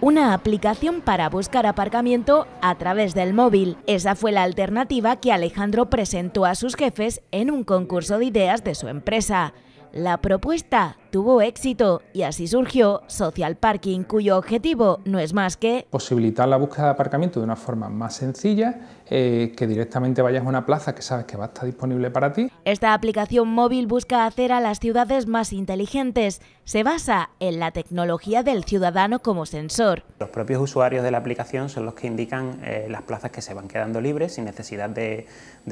una aplicación para buscar aparcamiento a través del móvil. Esa fue la alternativa que Alejandro presentó a sus jefes en un concurso de ideas de su empresa. La propuesta tuvo éxito y así surgió Social Parking, cuyo objetivo no es más que posibilitar la búsqueda de aparcamiento de una forma más sencilla, eh, que directamente vayas a una plaza que sabes que va a estar disponible para ti. Esta aplicación móvil busca hacer a las ciudades más inteligentes. Se basa en la tecnología del ciudadano como sensor. Los propios usuarios de la aplicación son los que indican eh, las plazas que se van quedando libres sin necesidad de,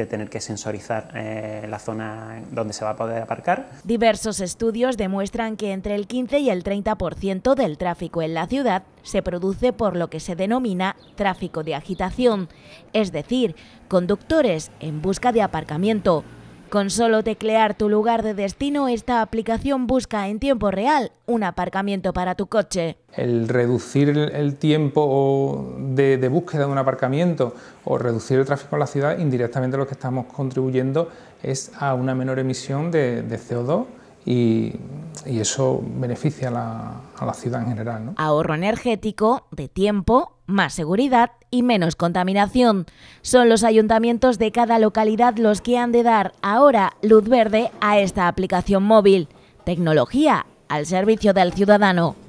tener que sensorizar eh, la zona donde se va a poder aparcar. Diversos estudios demuestran muestran que entre el 15 y el 30% del tráfico en la ciudad se produce por lo que se denomina tráfico de agitación, es decir, conductores en busca de aparcamiento. Con solo teclear tu lugar de destino, esta aplicación busca en tiempo real un aparcamiento para tu coche. El reducir el tiempo de, búsqueda de un aparcamiento o reducir el tráfico en la ciudad, indirectamente lo que estamos contribuyendo es a una menor emisión de CO2 y, eso beneficia a la, ciudad en general. Ahorro energético, de tiempo, más seguridad y menos contaminación. Son los ayuntamientos de cada localidad los que han de dar ahora luz verde a esta aplicación móvil. Tecnología al servicio del ciudadano.